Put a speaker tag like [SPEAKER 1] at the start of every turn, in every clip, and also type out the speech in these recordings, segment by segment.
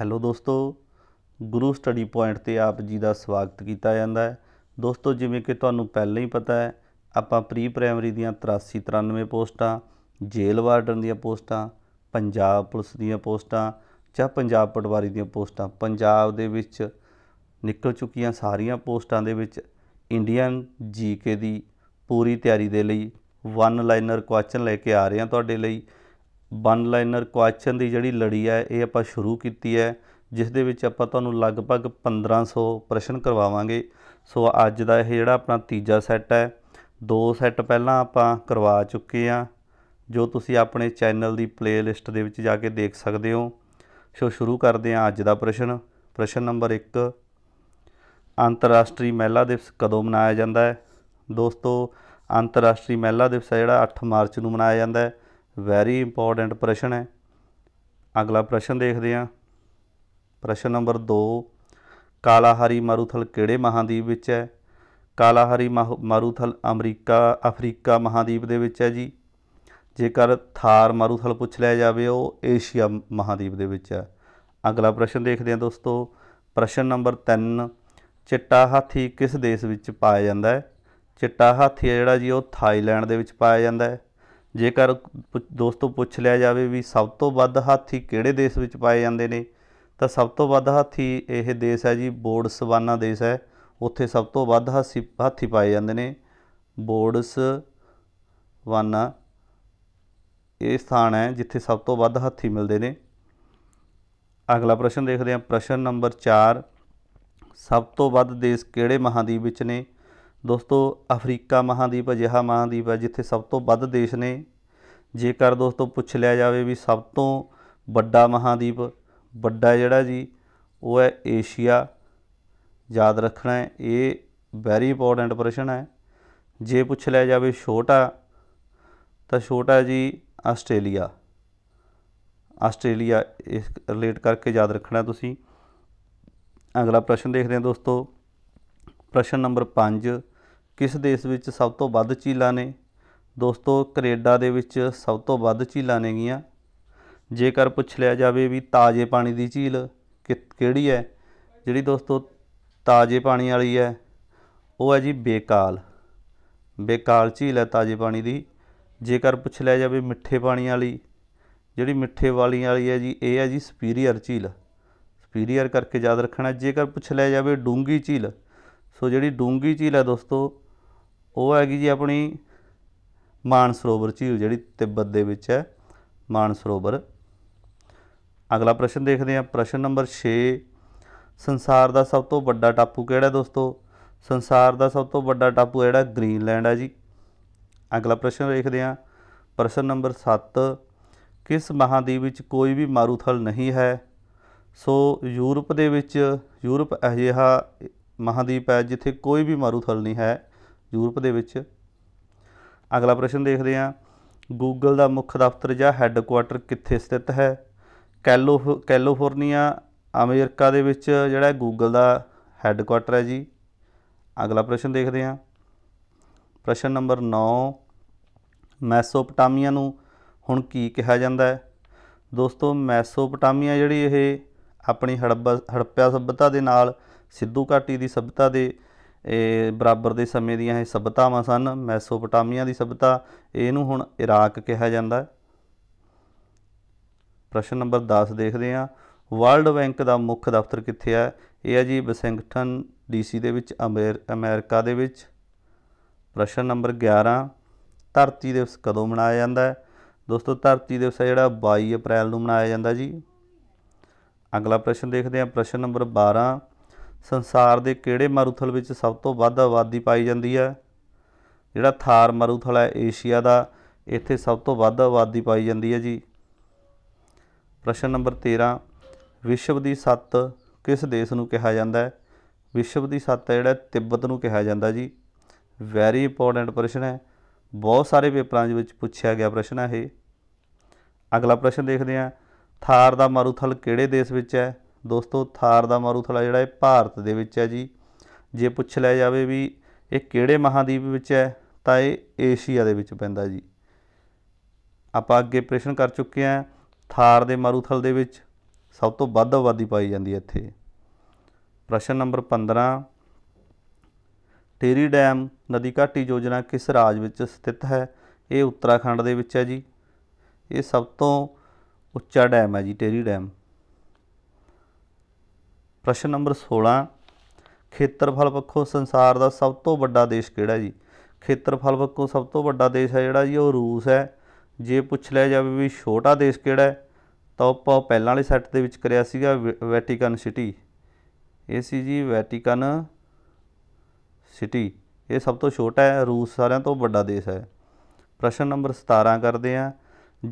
[SPEAKER 1] hello ਦੋਸਤੋ ਗੁਰੂ study point ਤੇ ਆਪ ਜੀ ਦਾ ਸਵਾਗਤ ਕੀਤਾ ਜਾਂਦਾ ਹੈ ਦੋਸਤੋ ਜਿਵੇਂ ਕਿ ਤੁਹਾਨੂੰ ਪਹਿਲਾਂ ਹੀ ਪਤਾ ਹੈ ਆਪਾਂ ਪ੍ਰੀ ਪ੍ਰਾਇਮਰੀ ਦੀਆਂ 83 93 ਪੋਸਟਾਂ ਜੇਲ੍ਹ ਵਾਰਡਨ ਦੀਆਂ ਪੋਸਟਾਂ ਪੰਜਾਬ ਪੁਲਿਸ ਦੀਆਂ ਪੋਸਟਾਂ ਜਾਂ ਪੰਜਾਬ ਪਟਵਾਰੀ ਦੀਆਂ ਪੋਸਟਾਂ ਪੰਜਾਬ ਦੇ ਵਿੱਚ ਨਿਕਲ ਚੁੱਕੀਆਂ ਸਾਰੀਆਂ ਪੋਸਟਾਂ ਦੇ ਵਿੱਚ ਇੰਡੀਅਨ ਜੀਕੇ ਦੀ ਪੂਰੀ ਤਿਆਰੀ ਦੇ ਲਈ ਵਨ ਲਾਈਨਰ ਕੁਐਸਚਨ ਲੈ ਕੇ ਆ ਰਹੇ ਹਾਂ ਤੁਹਾਡੇ ਲਈ ਵਨ ਲਾਈਨਰ ਕੁਐਸਚਨ ਦੀ ਜਿਹੜੀ ਲੜੀ ਹੈ ਇਹ ਆਪਾਂ ਸ਼ੁਰੂ ਕੀਤੀ ਹੈ ਜਿਸ ਦੇ ਵਿੱਚ ਆਪਾਂ ਤੁਹਾਨੂੰ ਲਗਭਗ 1500 ਪ੍ਰਸ਼ਨ ਕਰਵਾਵਾਂਗੇ ਸੋ ਅੱਜ ਦਾ ਇਹ ਜਿਹੜਾ ਆਪਣਾ ਤੀਜਾ ਸੈੱਟ ਹੈ ਦੋ ਸੈੱਟ ਪਹਿਲਾਂ ਆਪਾਂ ਕਰਵਾ ਚੁੱਕੇ ਆ ਜੋ ਤੁਸੀਂ ਆਪਣੇ ਚੈਨਲ ਦੀ ਪਲੇਲਿਸਟ ਦੇ ਵਿੱਚ ਜਾ ਕੇ ਦੇਖ ਸਕਦੇ ਹੋ ਸੋ ਸ਼ੁਰੂ ਕਰਦੇ ਆ ਅੱਜ ਦਾ ਪ੍ਰਸ਼ਨ ਪ੍ਰਸ਼ਨ ਨੰਬਰ 1 ਅੰਤਰਰਾਸ਼ਟਰੀ ਮਹਿਲਾ ਦਿਵਸ ਕਦੋਂ ਮਨਾਇਆ ਜਾਂਦਾ ਹੈ ਦੋਸਤੋ ਅੰਤਰਰਾਸ਼ਟਰੀ ਮਹਿਲਾ ਦਿਵਸ ਜਿਹੜਾ 8 ਮਾਰਚ ਨੂੰ ਮਨਾਇਆ ਜਾਂਦਾ ਹੈ ਵੈਰੀ ਇੰਪੋਰਟੈਂਟ ਪ੍ਰਸ਼ਨ ਹੈ ਅਗਲਾ ਪ੍ਰਸ਼ਨ ਦੇਖਦੇ ਹਾਂ ਪ੍ਰਸ਼ਨ ਨੰਬਰ 2 ਕਾਲਾਹਾਰੀ ਮਾਰੂਥਲ ਕਿਹੜੇ ਮਹਾਦੀਪ ਵਿੱਚ ਹੈ ਕਾਲਾਹਾਰੀ ਮਾਰੂਥਲ ਅਮਰੀਕਾ ਅਫਰੀਕਾ ਮਹਾਦੀਪ ਦੇ ਵਿੱਚ ਹੈ ਜੀ ਜੇਕਰ ਥਾਰ ਮਾਰੂਥਲ ਪੁੱਛ ਲਿਆ ਜਾਵੇ ਉਹ ਏਸ਼ੀਆ ਮਹਾਦੀਪ ਦੇ ਵਿੱਚ ਹੈ ਅਗਲਾ ਪ੍ਰਸ਼ਨ ਦੇਖਦੇ ਹਾਂ ਦੋਸਤੋ ਪ੍ਰਸ਼ਨ ਨੰਬਰ 3 ਚਿੱਟਾ ਹਾਥੀ ਕਿਸ ਦੇਸ਼ ਵਿੱਚ ਪਾਇਆ ਜਾਂਦਾ ਹੈ ਚਿੱਟਾ ਹਾਥੀ ਜਿਹੜਾ ਜੀ ਉਹ ਥਾਈਲੈਂਡ ਦੇ ਵਿੱਚ ਪਾਇਆ ਜਾਂਦਾ ਹੈ ਜੇਕਰ ਦੋਸਤੋ ਪੁੱਛ ਲਿਆ ਜਾਵੇ ਵੀ ਸਭ ਤੋਂ ਵੱਧ ਹਾਥੀ ਕਿਹੜੇ ਦੇਸ਼ ਵਿੱਚ ਪਾਏ ਜਾਂਦੇ ਨੇ ਤਾਂ ਸਭ ਤੋਂ ਵੱਧ ਹਾਥੀ ਇਹ ਦੇਸ਼ ਹੈ ਜੀ ਬੋਰਡਸਵਾਨਾ ਦੇਸ਼ ਹੈ ਉੱਥੇ ਸਭ ਤੋਂ ਵੱਧ ਹਾਸੀ ਹਾਥੀ ਪਾਏ ਜਾਂਦੇ ਨੇ ਬੋਰਡਸ ਵਾਨਾ ਇਹ ਸਥਾਨ ਹੈ ਜਿੱਥੇ ਸਭ ਤੋਂ ਵੱਧ ਹਾਥੀ ਮਿਲਦੇ ਨੇ ਅਗਲਾ ਪ੍ਰਸ਼ਨ ਦੇਖਦੇ ਹਾਂ ਪ੍ਰਸ਼ਨ ਨੰਬਰ 4 ਸਭ ਤੋਂ ਵੱਧ ਦੇਸ਼ ਕਿਹੜੇ ਮਹਾਦੀਪ ਵਿੱਚ ਨੇ ਦੋਸਤੋ ਅਫਰੀਕਾ ਮਹਾਦੀਪ ਅਜਿਹਾ ਮਹਾਦੀਪ ਹੈ ਜਿੱਥੇ ਸਭ ਤੋਂ ਵੱਧ ਦੇਸ਼ ਨੇ ਜੇਕਰ ਦੋਸਤੋ ਪੁੱਛ ਲਿਆ ਜਾਵੇ ਵੀ ਸਭ ਤੋਂ ਵੱਡਾ ਮਹਾਦੀਪ ਵੱਡਾ ਜਿਹੜਾ ਜੀ ਉਹ ਹੈ ਏਸ਼ੀਆ ਯਾਦ ਰੱਖਣਾ ਹੈ ਇਹ ਵੈਰੀ ਇੰਪੋਰਟੈਂਟ ਪ੍ਰਸ਼ਨ ਹੈ ਜੇ ਪੁੱਛ ਲਿਆ ਜਾਵੇ ਛੋਟਾ ਤਾਂ ਛੋਟਾ ਜੀ ਆਸਟ੍ਰੇਲੀਆ ਆਸਟ੍ਰੇਲੀਆ ਇਸ ਰਿਲੇਟ ਕਰਕੇ ਯਾਦ ਰੱਖਣਾ ਤੁਸੀਂ ਅਗਲਾ ਪ੍ਰਸ਼ਨ ਦੇਖਦੇ ਹਾਂ ਦੋਸਤੋ ਪ੍ਰਸ਼ਨ ਨੰਬਰ 5 ਕਿਸ ਦੇਸ਼ ਵਿੱਚ ਸਭ ਤੋਂ ਵੱਧ ਝੀਲਾਂ ਨੇ ਦੋਸਤੋ ਕੈਨੇਡਾ ਦੇ ਵਿੱਚ ਸਭ ਤੋਂ ਵੱਧ ਝੀਲਾਂ ਨੇਗੀਆਂ ਜੇਕਰ ਪੁੱਛ ਲਿਆ ਜਾਵੇ ਵੀ ਤਾਜ਼ੇ ਪਾਣੀ ਦੀ ਝੀਲ ਕਿਹੜੀ ਹੈ ਜਿਹੜੀ ਦੋਸਤੋ ਤਾਜ਼ੇ ਪਾਣੀ ਵਾਲੀ ਹੈ ਉਹ ਹੈ ਜੀ ਬੇਕਾਲ ਬੇਕਾਲ ਝੀਲ ਹੈ ਤਾਜ਼ੇ ਪਾਣੀ ਦੀ ਜੇਕਰ ਪੁੱਛ ਲਿਆ ਜਾਵੇ ਮਿੱਠੇ ਪਾਣੀ ਵਾਲੀ ਜਿਹੜੀ ਮਿੱਠੇ ਵਾਲੀ ਵਾਲੀ ਹੈ ਜੀ ਇਹ ਹੈ ਜੀ ਸੁਪੀਰੀਅਰ ਝੀਲ ਸੁਪੀਰੀਅਰ ਕਰਕੇ ਯਾਦ ਰੱਖਣਾ ਜੇਕਰ ਪੁੱਛ ਲਿਆ ਜਾਵੇ ਡੂੰਗੀ ਝੀਲ ਸੋ ਜਿਹੜੀ ਡੂੰਗੀ ਝੀਲ ਹੈ ਦੋਸਤੋ ਉਹ ਹੈਗੀ ਜੀ ਆਪਣੀ ਮਾਨਸਰੋਵਰ ਝੀਲ ਜਿਹੜੀ ਤਿੱਬਤ ਦੇ ਵਿੱਚ ਹੈ ਮਾਨਸਰੋਵਰ ਅਗਲਾ ਪ੍ਰਸ਼ਨ ਦੇਖਦੇ ਹਾਂ ਪ੍ਰਸ਼ਨ ਨੰਬਰ 6 ਸੰਸਾਰ ਦਾ ਸਭ ਤੋਂ ਵੱਡਾ ਟਾਪੂ ਕਿਹੜਾ ਹੈ ਦੋਸਤੋ ਸੰਸਾਰ ਦਾ ਸਭ ਤੋਂ ਵੱਡਾ ਟਾਪੂ ਜਿਹੜਾ ਗ੍ਰੀਨਲੈਂਡ ਹੈ ਜੀ ਅਗਲਾ ਪ੍ਰਸ਼ਨ ਦੇਖਦੇ ਹਾਂ ਪ੍ਰਸ਼ਨ ਨੰਬਰ 7 ਕਿਸ ਮਹਾਦੀਪ ਵਿੱਚ ਕੋਈ ਵੀ ਮਾਰੂਥਲ ਨਹੀਂ ਹੈ ਸੋ ਯੂਰਪ ਦੇ ਵਿੱਚ ਯੂਰਪ ਅਜਿਹਾ ਮਹਾਦੀਪ ਹੈ ਜਿੱਥੇ ਕੋਈ ਵੀ ਮਾਰੂਥਲ ਨਹੀਂ ਹੈ ਯੂਰਪ ਦੇ ਵਿੱਚ ਅਗਲਾ ਪ੍ਰਸ਼ਨ ਦੇਖਦੇ ਹਾਂ ਗੂਗਲ ਦਾ ਮੁੱਖ ਦਫ਼ਤਰ ਜਾਂ ਹੈੱਡਕੁਆਟਰ ਕਿੱਥੇ ਸਥਿਤ ਹੈ ਕੈਲੋ ਕੈਲੀਫੋਰਨੀਆ ਅਮਰੀਕਾ ਦੇ ਵਿੱਚ ਜਿਹੜਾ ਗੂਗਲ ਦਾ ਹੈੱਡਕੁਆਟਰ ਹੈ ਜੀ ਅਗਲਾ ਪ੍ਰਸ਼ਨ ਦੇਖਦੇ ਹਾਂ ਪ੍ਰਸ਼ਨ ਨੰਬਰ 9 ਮੈਸੋਪਟਾਮੀਆ ਨੂੰ ਹੁਣ ਕੀ ਕਿਹਾ ਜਾਂਦਾ ਹੈ ਦੋਸਤੋ ਮੈਸੋਪਟਾਮੀਆ ਜਿਹੜੀ ਇਹ ਆਪਣੀ ਹੜੱਪਾ ਹੜੱਪਿਆ ਸਭਿਅਤਾ ਦੇ ਨਾਲ ਸਿੱਧੂ ਘਾਟੀ ਦੀ ਸਭਤਾ ਦੇ ਬਰਾਬਰ ਦੇ ਸਮੇਂ ਦੀਆਂ ਇਹ ਸਭਤਾਵਾਂ ਸਨ ਮੈਸੋਪੋਟਾਮੀਆ ਦੀ ਸਭਤਾ ਇਹਨੂੰ ਹੁਣ ਇਰਾਕ ਕਿਹਾ ਜਾਂਦਾ ਹੈ ਪ੍ਰਸ਼ਨ ਨੰਬਰ 10 ਦੇਖਦੇ ਹਾਂ ਵਰਲਡ ਬੈਂਕ ਦਾ ਮੁੱਖ ਦਫ਼ਤਰ ਕਿੱਥੇ ਹੈ ਇਹ ਹੈ ਜੀ ਵਾਸ਼ਿੰਗਟਨ ਡੀਸੀ ਦੇ ਵਿੱਚ ਅਮਰੀਕਾ ਦੇ ਵਿੱਚ ਪ੍ਰਸ਼ਨ ਨੰਬਰ 11 ਧਰਤੀ ਦਿਵਸ ਕਦੋਂ ਮਨਾਇਆ ਜਾਂਦਾ ਹੈ ਦੋਸਤੋ ਧਰਤੀ ਦਿਵਸ ਹੈ ਜਿਹੜਾ 22 ਅਪ੍ਰੈਲ ਨੂੰ ਮਨਾਇਆ ਜਾਂਦਾ ਜੀ ਅਗਲਾ ਪ੍ਰਸ਼ਨ ਦੇਖਦੇ ਹਾਂ ਪ੍ਰਸ਼ਨ ਨੰਬਰ 12 ਸੰਸਾਰ ਦੇ ਕਿਹੜੇ ਮਾਰੂਥਲ ਵਿੱਚ ਸਭ ਤੋਂ ਵੱਧ ਆਬਾਦੀ ਪਾਈ ਜਾਂਦੀ ਹੈ ਜਿਹੜਾ ਥਾਰ ਮਾਰੂਥਲ ਹੈ ਏਸ਼ੀਆ ਦਾ ਇੱਥੇ ਸਭ ਤੋਂ ਵੱਧ ਆਬਾਦੀ ਪਾਈ ਜਾਂਦੀ ਹੈ ਜੀ ਪ੍ਰਸ਼ਨ ਨੰਬਰ 13 ਵਿਸ਼ਵ ਦੀ ਸੱਤ ਕਿਸ ਦੇਸ਼ ਨੂੰ ਕਿਹਾ ਜਾਂਦਾ ਹੈ ਵਿਸ਼ਵ ਦੀ ਸੱਤ ਜਿਹੜਾ ਤਿੱਬਤ ਨੂੰ ਕਿਹਾ ਜਾਂਦਾ ਜੀ ਵੈਰੀ ਇੰਪੋਰਟੈਂਟ ਪ੍ਰਸ਼ਨ ਹੈ ਬਹੁਤ ਸਾਰੇ ਪੇਪਰਾਂ ਦੇ ਵਿੱਚ ਪੁੱਛਿਆ ਗਿਆ ਪ੍ਰਸ਼ਨ ਹੈ ਇਹ ਅਗਲਾ ਪ੍ਰਸ਼ਨ ਦੇਖਦੇ ਹਾਂ ਥਾਰ ਦਾ ਮਾਰੂਥਲ ਕਿਹੜੇ ਦੇਸ਼ ਵਿੱਚ ਹੈ ਦੋਸਤੋ ਥਾਰ ਦਾ ਮਾਰੂਥਲਾ ਜਿਹੜਾ ਇਹ ਭਾਰਤ ਦੇ ਵਿੱਚ ਹੈ ਜੀ ਜੇ ਪੁੱਛ ਲਿਆ ਜਾਵੇ ਵੀ ਇਹ ਕਿਹੜੇ ਮਹਾਦੀਪ ਵਿੱਚ ਹੈ ਤਾਂ ਇਹ ਏਸ਼ੀਆ ਦੇ ਵਿੱਚ ਪੈਂਦਾ ਜੀ ਆਪਾਂ ਅੱਗੇ ਪ੍ਰਸ਼ਨ ਕਰ ਚੁੱਕੇ ਹਾਂ ਥਾਰ ਦੇ ਮਾਰੂਥਲ ਦੇ ਵਿੱਚ ਸਭ ਤੋਂ ਵੱਧ ਆਬਾਦੀ ਪਾਈ ਜਾਂਦੀ ਹੈ ਇੱਥੇ ਪ੍ਰਸ਼ਨ ਨੰਬਰ 15 ਟੇਰੀ ਡੈਮ ਨਦੀ ਘਾਟੀ ਯੋਜਨਾ ਕਿਸ ਰਾਜ ਵਿੱਚ ਸਥਿਤ ਹੈ ਇਹ ਉੱਤਰਾਖੰਡ ਦੇ ਵਿੱਚ ਹੈ ਜੀ ਇਹ ਸਭ ਤੋਂ ਉੱਚਾ ਡੈਮ ਹੈ ਜੀ ਟੇਰੀ ਡੈਮ ਪ੍ਰਸ਼ਨ ਨੰਬਰ 16 ਖੇਤਰਫਲ ਪੱਖੋਂ ਸੰਸਾਰ ਦਾ ਸਭ ਤੋਂ ਵੱਡਾ ਦੇਸ਼ ਕਿਹੜਾ ਜੀ ਖੇਤਰਫਲ ਪੱਖੋਂ ਸਭ ਤੋਂ ਵੱਡਾ ਦੇਸ਼ ਹੈ ਜਿਹੜਾ ਜੀ ਉਹ ਰੂਸ ਹੈ ਜੇ ਪੁੱਛ ਲਿਆ ਜਾਵੇ ਵੀ ਛੋਟਾ ਦੇਸ਼ ਕਿਹੜਾ ਹੈ ਤਾਂ ਆਪਾਂ ਪਹਿਲਾਂ ਵਾਲੇ ਸੈੱਟ ਦੇ ਵਿੱਚ ਕਰਿਆ ਸੀਗਾ ਵੈਟੀਕਨ ਸਿਟੀ ਇਹ ਸੀ ਜੀ ਵੈਟੀਕਨ ਸਿਟੀ ਇਹ ਸਭ ਤੋਂ ਛੋਟਾ ਹੈ ਰੂਸ ਸਾਰਿਆਂ ਤੋਂ ਵੱਡਾ ਦੇਸ਼ ਹੈ ਪ੍ਰਸ਼ਨ ਨੰਬਰ 17 ਕਰਦੇ ਆ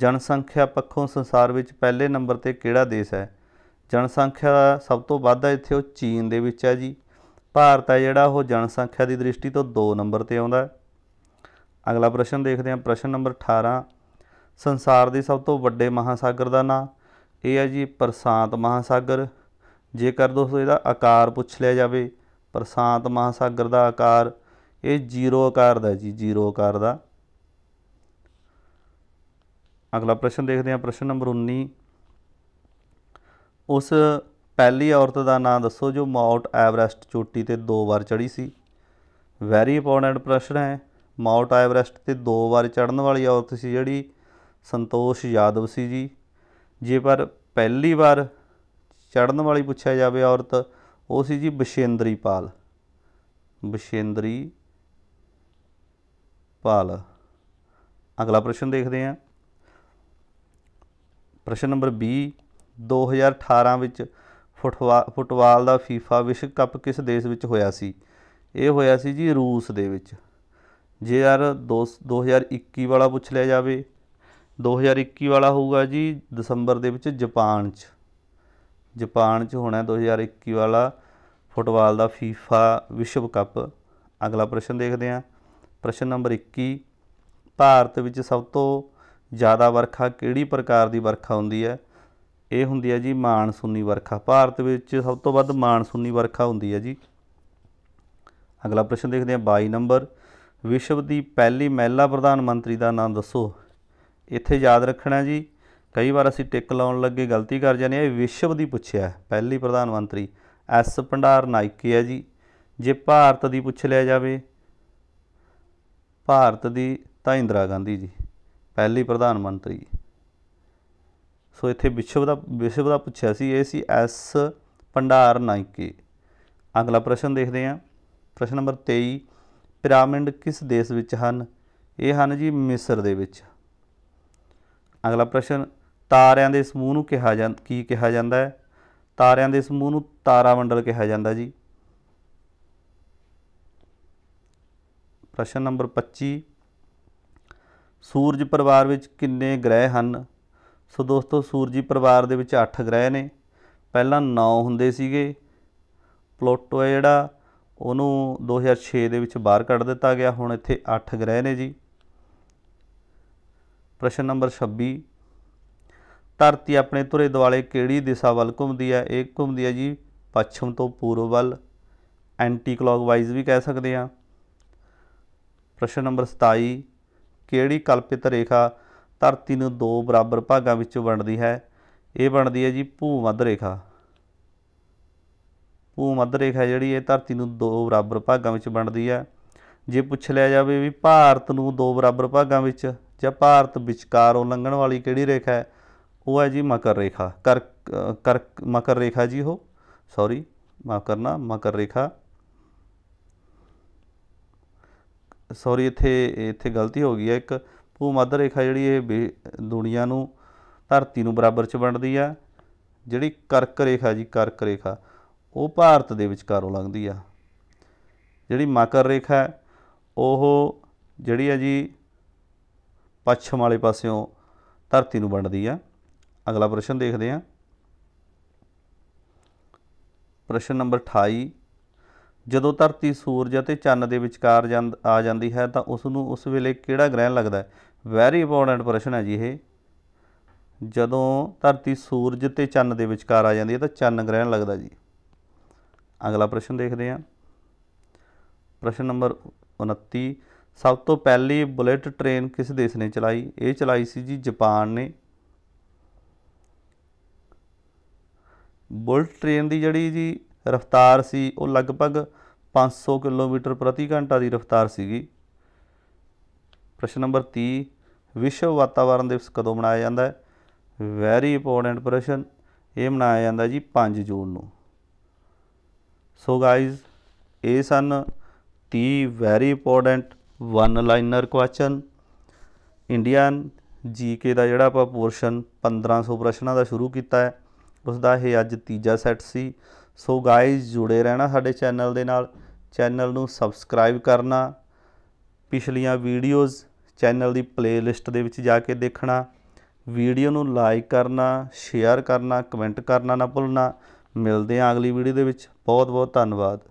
[SPEAKER 1] ਜਨਸੰਖਿਆ ਪੱਖੋਂ ਸੰਸਾਰ ਵਿੱਚ ਪਹਿਲੇ ਨੰਬਰ ਤੇ ਕਿਹੜਾ ਦੇਸ਼ ਹੈ ਜਨਸੰਖਿਆ ਸਭ ਤੋਂ ਵੱਧ ਹੈ ਇੱਥੇ ਉਹ ਚੀਨ ਦੇ ਵਿੱਚ ਹੈ ਜੀ ਭਾਰਤ ਹੈ ਜਿਹੜਾ ਉਹ ਜਨਸੰਖਿਆ ਦੀ ਦ੍ਰਿਸ਼ਟੀ ਤੋਂ 2 ਨੰਬਰ ਤੇ ਆਉਂਦਾ ਅਗਲਾ ਪ੍ਰਸ਼ਨ ਦੇਖਦੇ ਹਾਂ ਪ੍ਰਸ਼ਨ ਨੰਬਰ 18 ਸੰਸਾਰ ਦੇ ਸਭ ਤੋਂ ਵੱਡੇ ਮਹਾਸਾਗਰ ਦਾ ਨਾਮ ਇਹ ਹੈ ਜੀ ਪ੍ਰਸ਼ਾਂਤ ਮਹਾਸਾਗਰ ਜੇਕਰ ਦੋਸਤੋ ਇਹਦਾ ਆਕਾਰ ਪੁੱਛ ਲਿਆ ਜਾਵੇ ਪ੍ਰਸ਼ਾਂਤ ਮਹਾਸਾਗਰ ਦਾ ਆਕਾਰ ਇਹ ਜ਼ੀਰੋ ਆਕਾਰ ਦਾ ਜੀ ਜ਼ੀਰੋ ਆਕਾਰ ਦਾ ਅਗਲਾ ਪ੍ਰਸ਼ਨ ਦੇਖਦੇ ਹਾਂ ਪ੍ਰਸ਼ਨ ਨੰਬਰ 19 ਉਸ ਪਹਿਲੀ ਔਰਤ ਦਾ ਨਾਮ ਦੱਸੋ ਜੋ ਮਾਊਂਟ ਐਵਰੈਸਟ ਚੋਟੀ ਤੇ ਦੋ ਵਾਰ ਚੜੀ ਸੀ ਵੈਰੀ ਇੰਪੋਰਟੈਂਟ ਪ੍ਰਸ਼ਨ ਹੈ ਮਾਊਂਟ ਐਵਰੈਸਟ ਤੇ ਦੋ ਵਾਰ ਚੜਨ ਵਾਲੀ ਔਰਤ ਸੀ ਜਿਹੜੀ ਸੰਤੋਸ਼ ਯਾਦਵ ਸੀ ਜੀ ਜੇ ਪਰ ਪਹਿਲੀ ਵਾਰ ਚੜਨ ਵਾਲੀ ਪੁੱਛਿਆ ਜਾਵੇ ਔਰਤ ਉਹ ਸੀ ਜੀ ਬਸ਼ੇਂਦਰੀ ਪਾਲ ਬਸ਼ੇਂਦਰੀ ਪਾਲ ਅਗਲਾ ਪ੍ਰਸ਼ਨ ਦੇਖਦੇ ਹਾਂ ਪ੍ਰਸ਼ਨ ਨੰਬਰ 2018 ਵਿੱਚ ਫੁੱਟਬਾਲ ਦਾ FIFA ਵਿਸ਼ਵ ਕੱਪ ਕਿਸ ਦੇਸ਼ ਵਿੱਚ ਹੋਇਆ ਸੀ ਇਹ ਹੋਇਆ ਸੀ ਜੀ ਰੂਸ ਦੇ ਵਿੱਚ ਜੇ ਯਾਰ 2021 ਵਾਲਾ ਪੁੱਛ ਲਿਆ ਜਾਵੇ 2021 ਵਾਲਾ ਹੋਊਗਾ ਜੀ ਦਸੰਬਰ ਦੇ ਵਿੱਚ ਜਾਪਾਨ 'ਚ ਜਾਪਾਨ 'ਚ ਹੋਣਾ 2021 ਵਾਲਾ ਫੁੱਟਬਾਲ ਦਾ FIFA ਵਿਸ਼ਵ ਕੱਪ ਅਗਲਾ ਪ੍ਰਸ਼ਨ ਦੇਖਦੇ ਹਾਂ ਪ੍ਰਸ਼ਨ ਨੰਬਰ 21 ਭਾਰਤ ਵਿੱਚ ਸਭ ਤੋਂ ਜ਼ਿਆਦਾ ਵਰਖਾ ਕਿਹੜੀ ਪ੍ਰਕਾਰ ਦੀ ਵਰਖਾ ਹੁੰਦੀ ਹੈ ਇਹ ਹੁੰਦੀ ਹੈ ਜੀ ਮਾਨਸੂਨੀ ਵਰਖਾ ਭਾਰਤ ਵਿੱਚ ਸਭ ਤੋਂ ਵੱਧ ਮਾਨਸੂਨੀ ਵਰਖਾ ਹੁੰਦੀ ਹੈ ਜੀ ਅਗਲਾ ਪ੍ਰਸ਼ਨ ਦੇਖਦੇ ਹਾਂ 22 ਨੰਬਰ ਵਿਸ਼ਵ ਦੀ ਪਹਿਲੀ ਮਹਿਲਾ ਪ੍ਰਧਾਨ ਮੰਤਰੀ ਦਾ ਨਾਮ ਦੱਸੋ ਇੱਥੇ ਯਾਦ ਰੱਖਣਾ ਜੀ ਕਈ ਵਾਰ ਅਸੀਂ ਟਿਕ ਲਾਉਣ ਲੱਗੇ ਗਲਤੀ ਕਰ ਜਾਂਦੇ ਆ ਇਹ ਵਿਸ਼ਵ ਦੀ ਪੁੱਛਿਆ ਪਹਿਲੀ ਪ੍ਰਧਾਨ ਮੰਤਰੀ ਐਸ ਭੰਡਾਰ ਨਾਇਕੀ ਹੈ ਜੀ ਜੇ ਭਾਰਤ ਦੀ ਪੁੱਛ ਲਿਆ ਜਾਵੇ ਭਾਰਤ ਦੀ ਤਾਂ ਇੰਦਰਾ ਗਾਂਧੀ ਜੀ ਪਹਿਲੀ ਪ੍ਰਧਾਨ ਮੰਤਰੀ ਸੋ ਇੱਥੇ ਵਿਸ਼ਵ ਦਾ ਵਿਸ਼ਵ ਦਾ ਪੁੱਛਿਆ ਸੀ ਇਹ ਸੀ ਐਸ ਭੰਡਾਰ ਨਾਇਕੇ ਅਗਲਾ ਪ੍ਰਸ਼ਨ ਦੇਖਦੇ ਹਾਂ ਪ੍ਰਸ਼ਨ ਨੰਬਰ 23 ਪਿਰਾਮਿਡ ਕਿਸ ਦੇਸ਼ ਵਿੱਚ ਹਨ ਇਹ ਹਨ ਜੀ ਮਿਸਰ ਦੇ ਵਿੱਚ ਅਗਲਾ ਪ੍ਰਸ਼ਨ ਤਾਰਿਆਂ ਦੇ ਸਮੂਹ ਨੂੰ ਕਿਹਾ ਜਾਂ ਕੀ ਕਿਹਾ ਜਾਂਦਾ ਹੈ ਤਾਰਿਆਂ ਦੇ ਸਮੂਹ ਨੂੰ ਤਾਰਾ ਮੰਡਲ ਕਿਹਾ ਜਾਂਦਾ ਜੀ ਪ੍ਰਸ਼ਨ ਨੰਬਰ 25 ਸੂਰਜ ਪਰਿਵਾਰ ਵਿੱਚ ਕਿੰਨੇ ਗ੍ਰਹਿ ਹਨ ਸੋ ਦੋਸਤੋ ਸੂਰਜੀ ਪਰਿਵਾਰ ਦੇ ਵਿੱਚ 8 ਗ੍ਰਹਿ ਨੇ ਪਹਿਲਾਂ 9 ਹੁੰਦੇ ਸੀਗੇ ਪਲੂਟੋ ਹੈ ਜਿਹੜਾ ਉਹਨੂੰ 2006 ਦੇ ਵਿੱਚ ਬਾਹਰ ਕੱਢ ਦਿੱਤਾ ਗਿਆ ਹੁਣ ਇੱਥੇ 8 ਗ੍ਰਹਿ ਨੇ ਜੀ ਪ੍ਰਸ਼ਨ ਨੰਬਰ 26 ਧਰਤੀ ਆਪਣੇ ਧੁਰੇ ਦੁਆਲੇ ਕਿਹੜੀ ਦਿਸ਼ਾ ਵੱਲ ਘੁੰਮਦੀ ਹੈ ਇਹ ਘੁੰਮਦੀ ਹੈ ਜੀ ਪੱਛਮ ਤੋਂ ਪੂਰਬ ਵੱਲ ਐਂਟੀ ਕਲੌਕਵਾਈਜ਼ ਵੀ ਕਹਿ ਸਕਦੇ ਆ ਪ੍ਰਸ਼ਨ ਨੰਬਰ 27 ਕਿਹੜੀ ਕਲਪਿਤ ਰੇਖਾ ਧਰਤੀ ਨੂੰ ਦੋ ਬਰਾਬਰ ਭਾਗਾਂ ਵਿੱਚ ਵੰਡਦੀ ਹੈ ਇਹ ਬਣਦੀ ਹੈ ਜੀ ਭੂ ਮੱਧ ਰੇਖਾ ਭੂ ਮੱਧ ਰੇਖਾ ਜਿਹੜੀ ਇਹ ਧਰਤੀ ਨੂੰ ਦੋ ਬਰਾਬਰ ਭਾਗਾਂ ਵਿੱਚ ਵੰਡਦੀ ਹੈ ਜੇ ਪੁੱਛ ਲਿਆ ਜਾਵੇ ਵੀ ਭਾਰਤ ਨੂੰ ਦੋ ਬਰਾਬਰ ਭਾਗਾਂ ਵਿੱਚ ਜਾਂ ਭਾਰਤ ਵਿਚਕਾਰ ਲੰਘਣ ਵਾਲੀ ਕਿਹੜੀ ਰੇਖਾ ਹੈ ਉਹ ਹੈ ਜੀ ਮਕਰ ਰੇਖਾ ਕਰ ਕਰ ਮਕਰ ਰੇਖਾ ਜੀ ਉਹ ਸੌਰੀ ਮਾਫ ਕਰਨਾ ਮਕਰ ਰੇਖਾ ਸੌਰੀ ਇੱਥੇ ਇੱਥੇ ਗਲਤੀ ਹੋ ਗਈ ਹੈ ਇੱਕ ਭੂ ਮੱਧ ਰੇਖਾ ਜਿਹੜੀ ਇਹ ਦੁਨੀਆ ਨੂੰ ਧਰਤੀ ਨੂੰ ਬਰਾਬਰ 'ਚ ਵੰਡਦੀ ਆ ਜਿਹੜੀ ਕਰਕ ਰੇਖਾ ਜੀ ਕਰਕ ਰੇਖਾ ਉਹ ਭਾਰਤ ਦੇ ਵਿਚਕਾਰੋਂ ਲੰਘਦੀ ਆ ਜਿਹੜੀ ਮਕਰ ਰੇਖਾ ਉਹ ਜਿਹੜੀ ਆ ਜੀ ਪੱਛਮ ਵਾਲੇ ਪਾਸਿਓਂ ਧਰਤੀ ਨੂੰ ਵੰਡਦੀ ਆ ਅਗਲਾ ਪ੍ਰਸ਼ਨ ਦੇਖਦੇ ਆ ਪ੍ਰਸ਼ਨ ਨੰਬਰ 28 ਜਦੋਂ ਧਰਤੀ ਸੂਰਜ ਅਤੇ ਚੰਨ ਦੇ ਵਿਚਕਾਰ ਆ ਜਾਂਦੀ ਹੈ ਤਾਂ ਉਸ ਨੂੰ ਉਸ ਵੇਲੇ ਕਿਹੜਾ ਗ੍ਰਹਿਣ ਲੱਗਦਾ ਹੈ ਵੈਰੀ ਇੰਪੋਰਟੈਂਟ ਪ੍ਰਸ਼ਨ ਹੈ ਜੀ ਇਹ ਜਦੋਂ ਧਰਤੀ ਸੂਰਜ ਤੇ ਚੰਨ ਦੇ ਵਿਚਕਾਰ ਆ ਜਾਂਦੀ ਹੈ ਤਾਂ ਚੰਨ ਗ੍ਰਹਿਣ ਲੱਗਦਾ ਜੀ ਅਗਲਾ ਪ੍ਰਸ਼ਨ ਦੇਖਦੇ ਹਾਂ ਪ੍ਰਸ਼ਨ ਨੰਬਰ 29 ਸਭ ਤੋਂ ਪਹਿਲੀ ਬੁਲੇਟ ਟ੍ਰੇਨ ਕਿਸ ਦੇਸ਼ ਨੇ ਚਲਾਈ ਇਹ ਚਲਾਈ ਸੀ ਜੀ ਜਾਪਾਨ ਨੇ ਬੁਲਟ ਟ੍ਰੇਨ ਦੀ ਜਿਹੜੀ ਜੀ ਰਫ਼ਤਾਰ ਸੀ ਉਹ ਲਗਭਗ 500 ਕਿਲੋਮੀਟਰ ਪ੍ਰਤੀ ਘੰਟਾ ਦੀ ਰਫ਼ਤਾਰ ਸੀਗੀ ਪ੍ਰਸ਼ਨ ਨੰਬਰ 30 ਵਿਸ਼ਵ ਵਾਤਾਵਰਣ ਦਿਵਸ ਕਦੋਂ ਮਨਾਇਆ ਜਾਂਦਾ ਹੈ ਵੈਰੀ ਇੰਪੋਰਟੈਂਟ ਪ੍ਰਸ਼ਨ ਇਹ ਮਨਾਇਆ ਜਾਂਦਾ ਜੀ 5 ਜੂਨ ਨੂੰ ਸੋ ਗਾਇਜ਼ ਇਹ ਸਨ 30 very important one liner question Indian GK ਦਾ ਜਿਹੜਾ ਆਪਾਂ ਪੋਰਸ਼ਨ 1500 ਪ੍ਰਸ਼ਨਾਂ ਦਾ ਸ਼ੁਰੂ ਕੀਤਾ ਹੈ ਉਸ ਦਾ ਇਹ ਅੱਜ ਤੀਜਾ ਸੈੱਟ ਸੀ ਸੋ ਗਾਇਜ਼ ਜੁੜੇ ਰਹਿਣਾ ਸਾਡੇ ਚੈਨਲ ਦੇ ਨਾਲ ਚੈਨਲ ਨੂੰ ਸਬਸਕ੍ਰਾਈਬ ਕਰਨਾ ਪਿਛਲੀਆਂ ਵੀਡੀਓਜ਼ ਚੈਨਲ ਦੀ ਪਲੇਲਿਸਟ ਦੇ ਵਿੱਚ ਜਾ ਕੇ ਦੇਖਣਾ ਵੀਡੀਓ ਨੂੰ ਲਾਈਕ ਕਰਨਾ ਸ਼ੇਅਰ ਕਰਨਾ ਕਮੈਂਟ ਕਰਨਾ ਨਾ ਭੁੱਲਣਾ ਮਿਲਦੇ ਆਂ ਅਗਲੀ ਵੀਡੀਓ ਦੇ ਵਿੱਚ ਬਹੁਤ ਬਹੁਤ ਧੰਨਵਾਦ